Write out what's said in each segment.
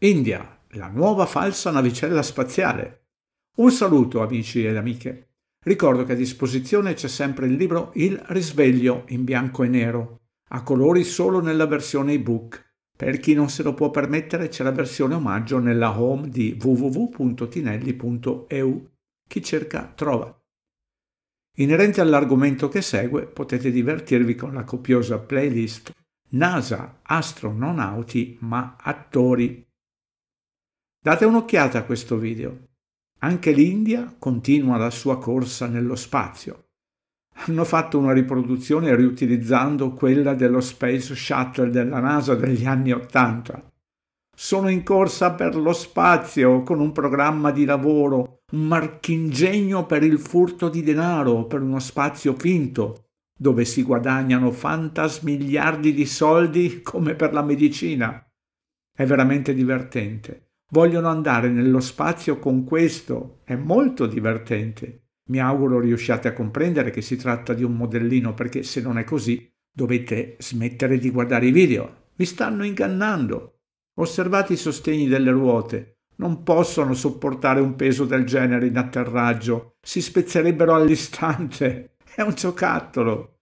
India, la nuova falsa navicella spaziale. Un saluto amici ed amiche. Ricordo che a disposizione c'è sempre il libro Il risveglio in bianco e nero, a colori solo nella versione ebook. Per chi non se lo può permettere c'è la versione omaggio nella home di www.tinelli.eu. Chi cerca trova. Inerente all'argomento che segue potete divertirvi con la copiosa playlist NASA astronauti ma attori Date un'occhiata a questo video. Anche l'India continua la sua corsa nello spazio. Hanno fatto una riproduzione riutilizzando quella dello Space Shuttle della NASA degli anni Ottanta. Sono in corsa per lo spazio con un programma di lavoro, un marchingegno per il furto di denaro, per uno spazio finto, dove si guadagnano fantasmigliardi di soldi come per la medicina. È veramente divertente. Vogliono andare nello spazio con questo, è molto divertente. Mi auguro riusciate a comprendere che si tratta di un modellino perché se non è così dovete smettere di guardare i video. Vi stanno ingannando. Osservate i sostegni delle ruote. Non possono sopportare un peso del genere in atterraggio. Si spezzerebbero all'istante. È un giocattolo.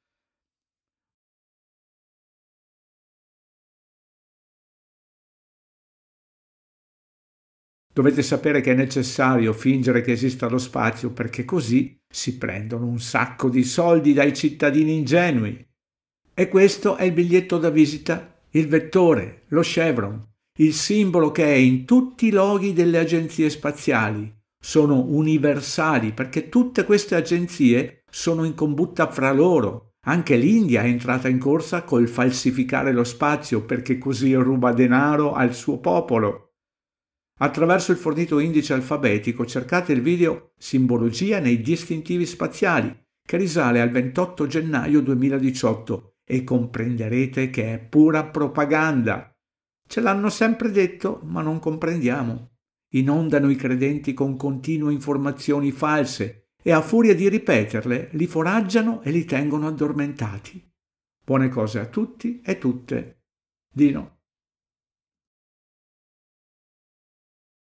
Dovete sapere che è necessario fingere che esista lo spazio perché così si prendono un sacco di soldi dai cittadini ingenui. E questo è il biglietto da visita, il vettore, lo chevron, il simbolo che è in tutti i loghi delle agenzie spaziali. Sono universali perché tutte queste agenzie sono in combutta fra loro. Anche l'India è entrata in corsa col falsificare lo spazio perché così ruba denaro al suo popolo Attraverso il fornito indice alfabetico cercate il video Simbologia nei distintivi spaziali, che risale al 28 gennaio 2018 e comprenderete che è pura propaganda. Ce l'hanno sempre detto, ma non comprendiamo. Inondano i credenti con continue informazioni false e a furia di ripeterle li foraggiano e li tengono addormentati. Buone cose a tutti e tutte. Dino.